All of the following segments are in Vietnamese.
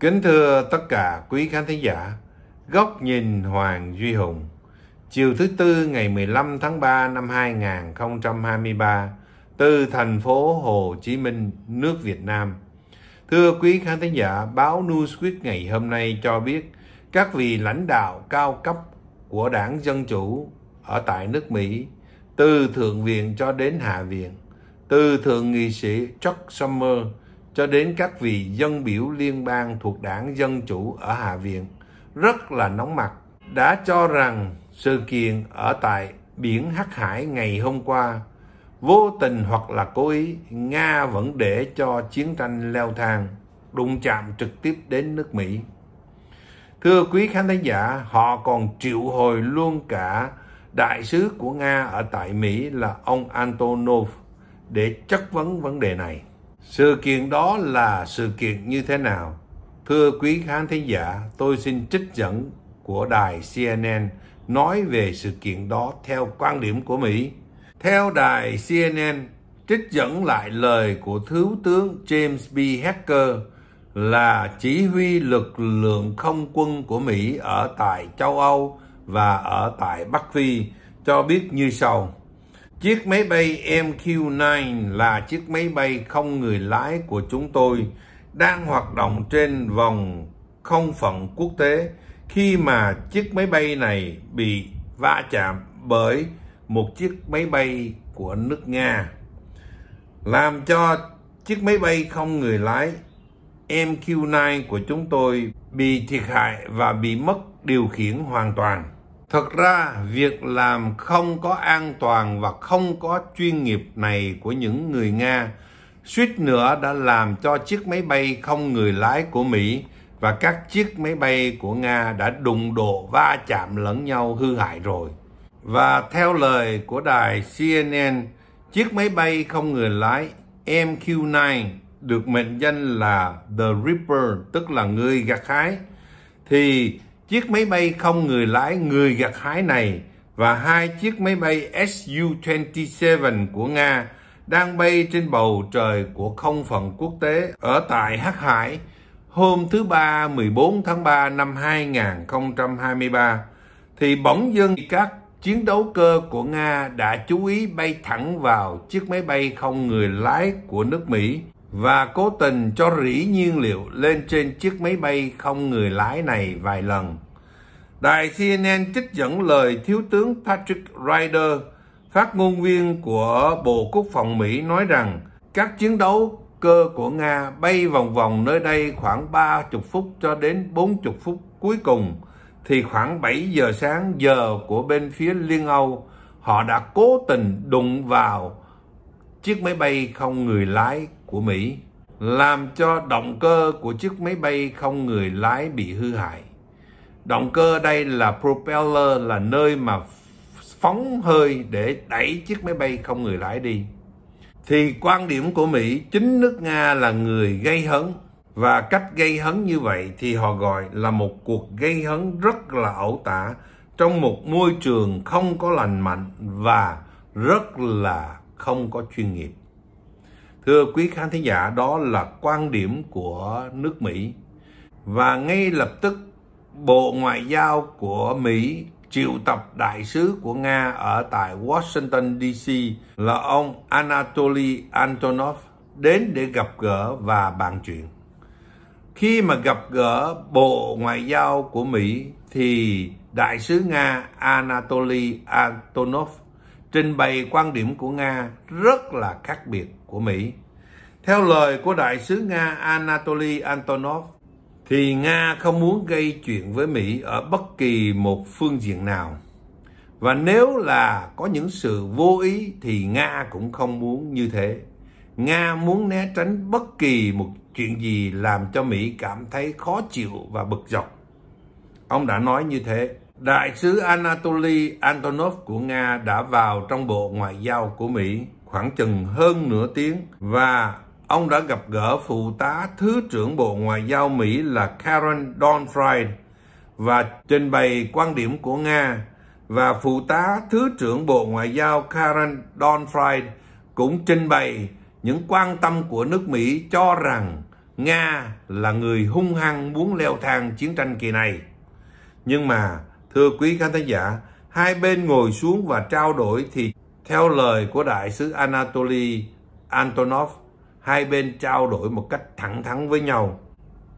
Kính thưa tất cả quý khán thính giả, Góc nhìn Hoàng Duy Hùng, chiều thứ Tư ngày 15 tháng 3 năm 2023, từ thành phố Hồ Chí Minh, nước Việt Nam. Thưa quý khán thính giả, báo Newsweek ngày hôm nay cho biết các vị lãnh đạo cao cấp của đảng Dân Chủ ở tại nước Mỹ, từ Thượng viện cho đến Hạ viện, từ Thượng nghị sĩ Chuck Schumer, cho đến các vị dân biểu liên bang thuộc đảng Dân Chủ ở Hạ Viện rất là nóng mặt, đã cho rằng sự kiện ở tại biển Hắc Hải ngày hôm qua vô tình hoặc là cố ý Nga vẫn để cho chiến tranh leo thang, đụng chạm trực tiếp đến nước Mỹ. Thưa quý khán thính giả, họ còn triệu hồi luôn cả đại sứ của Nga ở tại Mỹ là ông Antonov để chất vấn vấn đề này. Sự kiện đó là sự kiện như thế nào? Thưa quý khán thính giả, tôi xin trích dẫn của đài CNN nói về sự kiện đó theo quan điểm của Mỹ. Theo đài CNN, trích dẫn lại lời của Thiếu tướng James B. Hacker là chỉ huy lực lượng không quân của Mỹ ở tại châu Âu và ở tại Bắc Phi cho biết như sau. Chiếc máy bay MQ-9 là chiếc máy bay không người lái của chúng tôi đang hoạt động trên vòng không phận quốc tế khi mà chiếc máy bay này bị va chạm bởi một chiếc máy bay của nước Nga làm cho chiếc máy bay không người lái MQ-9 của chúng tôi bị thiệt hại và bị mất điều khiển hoàn toàn. Thực ra, việc làm không có an toàn và không có chuyên nghiệp này của những người Nga suýt nữa đã làm cho chiếc máy bay không người lái của Mỹ và các chiếc máy bay của Nga đã đụng độ va chạm lẫn nhau hư hại rồi. Và theo lời của đài CNN, chiếc máy bay không người lái MQ-9 được mệnh danh là The Ripper, tức là người gặt hái, thì Chiếc máy bay không người lái người gặt hái này và hai chiếc máy bay Su-27 của Nga đang bay trên bầu trời của không phận quốc tế ở tại Hắc Hải hôm thứ Ba 14 tháng 3 năm 2023 thì bỗng dưng các chiến đấu cơ của Nga đã chú ý bay thẳng vào chiếc máy bay không người lái của nước Mỹ và cố tình cho rỉ nhiên liệu lên trên chiếc máy bay không người lái này vài lần. Đài CNN trích dẫn lời Thiếu tướng Patrick Ryder, phát ngôn viên của Bộ Quốc phòng Mỹ nói rằng các chiến đấu cơ của Nga bay vòng vòng nơi đây khoảng 30 phút cho đến 40 phút cuối cùng thì khoảng 7 giờ sáng giờ của bên phía Liên Âu họ đã cố tình đụng vào chiếc máy bay không người lái của Mỹ làm cho động cơ của chiếc máy bay không người lái bị hư hại. Động cơ đây là propeller là nơi mà phóng hơi để đẩy chiếc máy bay không người lái đi. Thì quan điểm của Mỹ, chính nước Nga là người gây hấn và cách gây hấn như vậy thì họ gọi là một cuộc gây hấn rất là ẩu tả trong một môi trường không có lành mạnh và rất là không có chuyên nghiệp. Thưa quý khán thính giả, đó là quan điểm của nước Mỹ. Và ngay lập tức Bộ Ngoại giao của Mỹ triệu tập đại sứ của Nga ở tại Washington DC là ông Anatoly Antonov đến để gặp gỡ và bàn chuyện. Khi mà gặp gỡ Bộ Ngoại giao của Mỹ thì đại sứ Nga Anatoly Antonov trình bày quan điểm của Nga rất là khác biệt của Mỹ. Theo lời của đại sứ Nga Anatoly Antonov thì Nga không muốn gây chuyện với Mỹ ở bất kỳ một phương diện nào. Và nếu là có những sự vô ý thì Nga cũng không muốn như thế. Nga muốn né tránh bất kỳ một chuyện gì làm cho Mỹ cảm thấy khó chịu và bực dọc. Ông đã nói như thế. Đại sứ Anatoly Antonov của Nga đã vào trong bộ ngoại giao của Mỹ khoảng chừng hơn nửa tiếng và ông đã gặp gỡ phụ tá Thứ trưởng Bộ Ngoại giao Mỹ là Karen Donfried và trình bày quan điểm của Nga và phụ tá Thứ trưởng Bộ Ngoại giao Karen Donfried cũng trình bày những quan tâm của nước Mỹ cho rằng Nga là người hung hăng muốn leo thang chiến tranh kỳ này. Nhưng mà, thưa quý khán thính giả, hai bên ngồi xuống và trao đổi thì theo lời của Đại sứ Anatoly Antonov, hai bên trao đổi một cách thẳng thắn với nhau.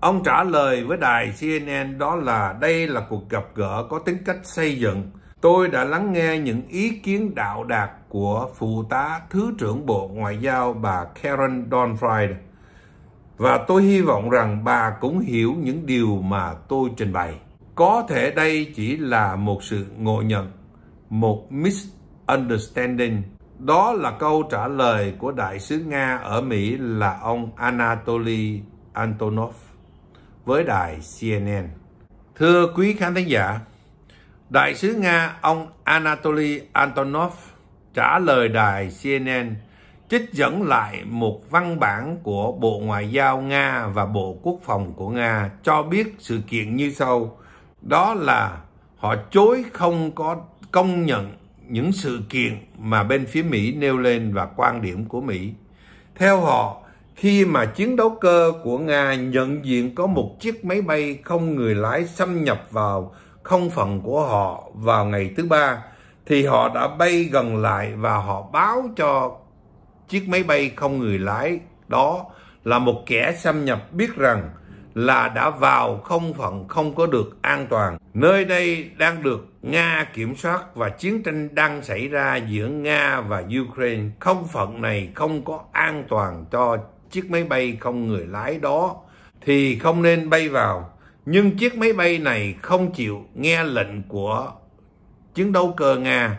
Ông trả lời với đài CNN đó là đây là cuộc gặp gỡ có tính cách xây dựng. Tôi đã lắng nghe những ý kiến đạo đạt của Phụ tá Thứ trưởng Bộ Ngoại giao bà Karen Donfried và tôi hy vọng rằng bà cũng hiểu những điều mà tôi trình bày. Có thể đây chỉ là một sự ngộ nhận, một misunderstanding đó là câu trả lời của đại sứ Nga ở Mỹ là ông Anatoly Antonov với đài CNN. Thưa quý khán thính giả, đại sứ Nga ông Anatoly Antonov trả lời đài CNN trích dẫn lại một văn bản của Bộ Ngoại giao Nga và Bộ Quốc phòng của Nga cho biết sự kiện như sau. Đó là họ chối không có công nhận những sự kiện mà bên phía Mỹ nêu lên và quan điểm của Mỹ. Theo họ, khi mà chiến đấu cơ của Nga nhận diện có một chiếc máy bay không người lái xâm nhập vào không phận của họ vào ngày thứ ba, thì họ đã bay gần lại và họ báo cho chiếc máy bay không người lái đó là một kẻ xâm nhập biết rằng là đã vào không phận không có được an toàn Nơi đây đang được Nga kiểm soát và chiến tranh đang xảy ra giữa Nga và Ukraine. Không phận này không có an toàn cho chiếc máy bay không người lái đó thì không nên bay vào. Nhưng chiếc máy bay này không chịu nghe lệnh của chiến đấu cơ Nga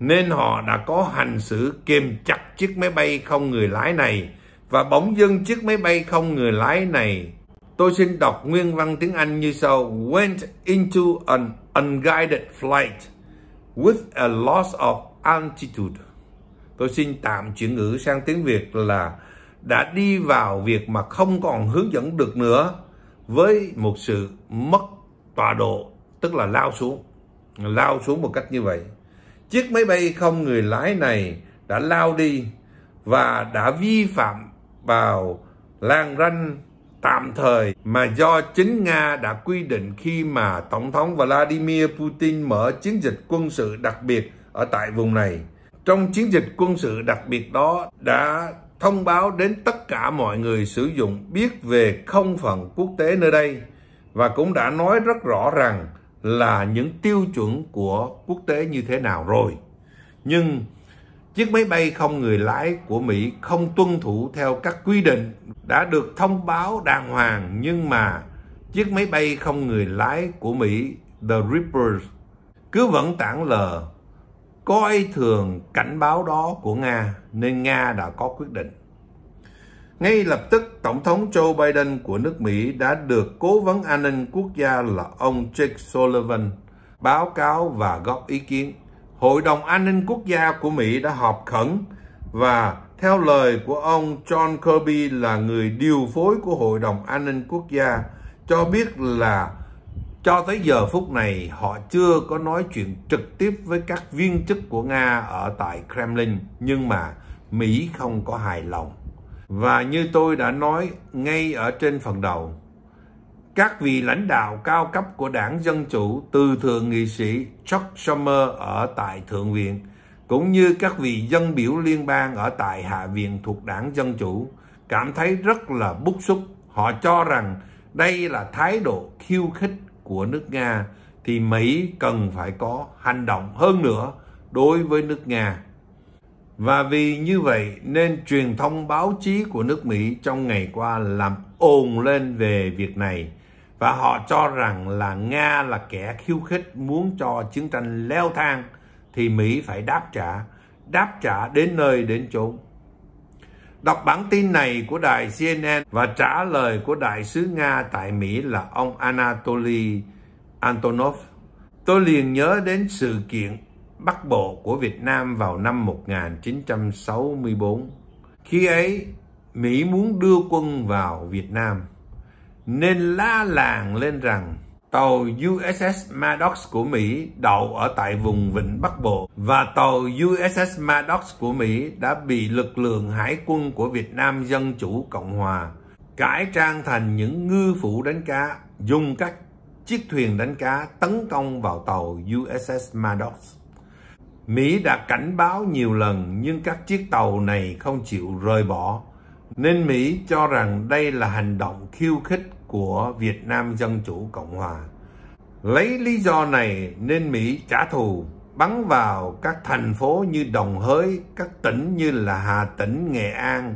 nên họ đã có hành xử kiềm chặt chiếc máy bay không người lái này và bỗng dưng chiếc máy bay không người lái này Tôi xin đọc nguyên văn tiếng Anh như sau. Went into an unguided flight with a loss of altitude. Tôi xin tạm chuyển ngữ sang tiếng Việt là đã đi vào việc mà không còn hướng dẫn được nữa với một sự mất tọa độ, tức là lao xuống. Lao xuống một cách như vậy. Chiếc máy bay không người lái này đã lao đi và đã vi phạm vào làng ranh tạm thời mà do chính Nga đã quy định khi mà Tổng thống Vladimir Putin mở chiến dịch quân sự đặc biệt ở tại vùng này. Trong chiến dịch quân sự đặc biệt đó đã thông báo đến tất cả mọi người sử dụng biết về không phận quốc tế nơi đây và cũng đã nói rất rõ rằng là những tiêu chuẩn của quốc tế như thế nào rồi. Nhưng Chiếc máy bay không người lái của Mỹ không tuân thủ theo các quy định đã được thông báo đàng hoàng nhưng mà chiếc máy bay không người lái của Mỹ The Ripper cứ vẫn tảng lờ coi thường cảnh báo đó của Nga nên Nga đã có quyết định. Ngay lập tức, Tổng thống Joe Biden của nước Mỹ đã được Cố vấn An ninh Quốc gia là ông Jake Sullivan báo cáo và góp ý kiến. Hội đồng An ninh Quốc gia của Mỹ đã họp khẩn và theo lời của ông John Kirby là người điều phối của Hội đồng An ninh Quốc gia cho biết là cho tới giờ phút này họ chưa có nói chuyện trực tiếp với các viên chức của Nga ở tại Kremlin nhưng mà Mỹ không có hài lòng. Và như tôi đã nói ngay ở trên phần đầu các vị lãnh đạo cao cấp của đảng Dân Chủ từ Thượng nghị sĩ Chuck Schumer ở tại Thượng viện, cũng như các vị dân biểu liên bang ở tại Hạ viện thuộc đảng Dân Chủ, cảm thấy rất là bức xúc. Họ cho rằng đây là thái độ khiêu khích của nước Nga, thì Mỹ cần phải có hành động hơn nữa đối với nước Nga. Và vì như vậy nên truyền thông báo chí của nước Mỹ trong ngày qua làm ồn lên về việc này và họ cho rằng là Nga là kẻ khiêu khích muốn cho chiến tranh leo thang thì Mỹ phải đáp trả, đáp trả đến nơi đến chốn. Đọc bản tin này của đài CNN và trả lời của đại sứ Nga tại Mỹ là ông Anatoly Antonov, tôi liền nhớ đến sự kiện Bắc Bộ của Việt Nam vào năm 1964. Khi ấy, Mỹ muốn đưa quân vào Việt Nam nên la làng lên rằng tàu USS Maddox của Mỹ đậu ở tại vùng Vịnh Bắc Bộ và tàu USS Maddox của Mỹ đã bị lực lượng hải quân của Việt Nam Dân Chủ Cộng Hòa cải trang thành những ngư phủ đánh cá dùng các chiếc thuyền đánh cá tấn công vào tàu USS Maddox. Mỹ đã cảnh báo nhiều lần nhưng các chiếc tàu này không chịu rời bỏ nên Mỹ cho rằng đây là hành động khiêu khích của Việt Nam Dân Chủ Cộng Hòa. Lấy lý do này nên Mỹ trả thù bắn vào các thành phố như Đồng Hới, các tỉnh như là Hà Tĩnh, Nghệ An,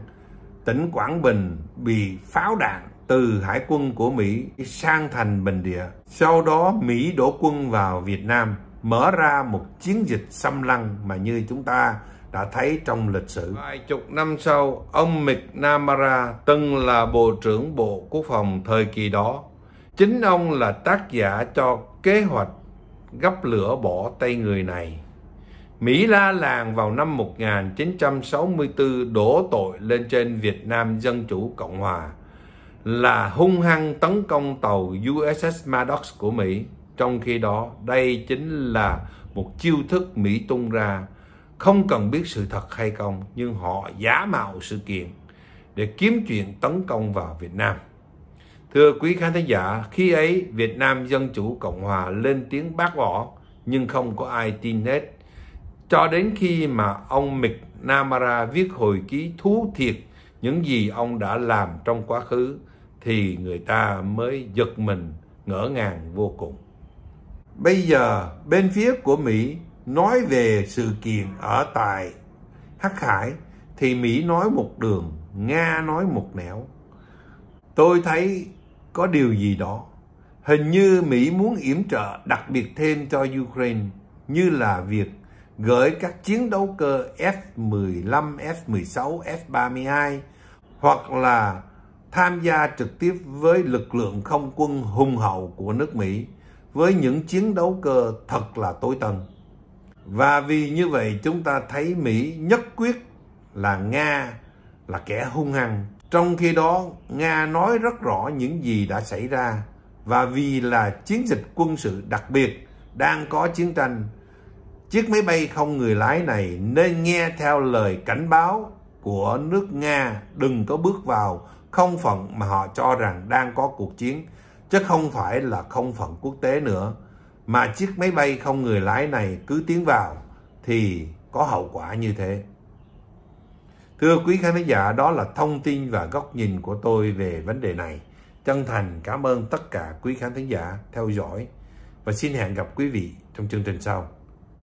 tỉnh Quảng Bình bị pháo đạn từ hải quân của Mỹ sang thành bình địa. Sau đó Mỹ đổ quân vào Việt Nam, mở ra một chiến dịch xâm lăng mà như chúng ta đã thấy trong lịch sử. Vài chục năm sau, ông McNamara từng là Bộ trưởng Bộ Quốc phòng thời kỳ đó. Chính ông là tác giả cho kế hoạch gấp lửa bỏ tay người này. Mỹ la làng vào năm 1964 đổ tội lên trên Việt Nam Dân Chủ Cộng Hòa là hung hăng tấn công tàu USS Maddox của Mỹ. Trong khi đó, đây chính là một chiêu thức Mỹ tung ra không cần biết sự thật hay không nhưng họ giả mạo sự kiện để kiếm chuyện tấn công vào Việt Nam. Thưa quý khán thính giả, khi ấy Việt Nam Dân Chủ Cộng Hòa lên tiếng bác bỏ nhưng không có ai tin hết. Cho đến khi mà ông Mịch Namara viết hồi ký thú thiệt những gì ông đã làm trong quá khứ thì người ta mới giật mình ngỡ ngàng vô cùng. Bây giờ bên phía của Mỹ nói về sự kiện ở tại Hắc Hải thì Mỹ nói một đường, Nga nói một nẻo. Tôi thấy có điều gì đó. Hình như Mỹ muốn yểm trợ đặc biệt thêm cho Ukraine như là việc gửi các chiến đấu cơ F-15, F-16, F-32 hoặc là tham gia trực tiếp với lực lượng không quân hùng hậu của nước Mỹ với những chiến đấu cơ thật là tối tân. Và vì như vậy chúng ta thấy Mỹ nhất quyết là Nga là kẻ hung hăng. Trong khi đó, Nga nói rất rõ những gì đã xảy ra và vì là chiến dịch quân sự đặc biệt đang có chiến tranh, chiếc máy bay không người lái này nên nghe theo lời cảnh báo của nước Nga đừng có bước vào không phận mà họ cho rằng đang có cuộc chiến chứ không phải là không phận quốc tế nữa mà chiếc máy bay không người lái này cứ tiến vào thì có hậu quả như thế. Thưa quý khán giả, đó là thông tin và góc nhìn của tôi về vấn đề này. Chân thành cảm ơn tất cả quý khán thính giả theo dõi và xin hẹn gặp quý vị trong chương trình sau.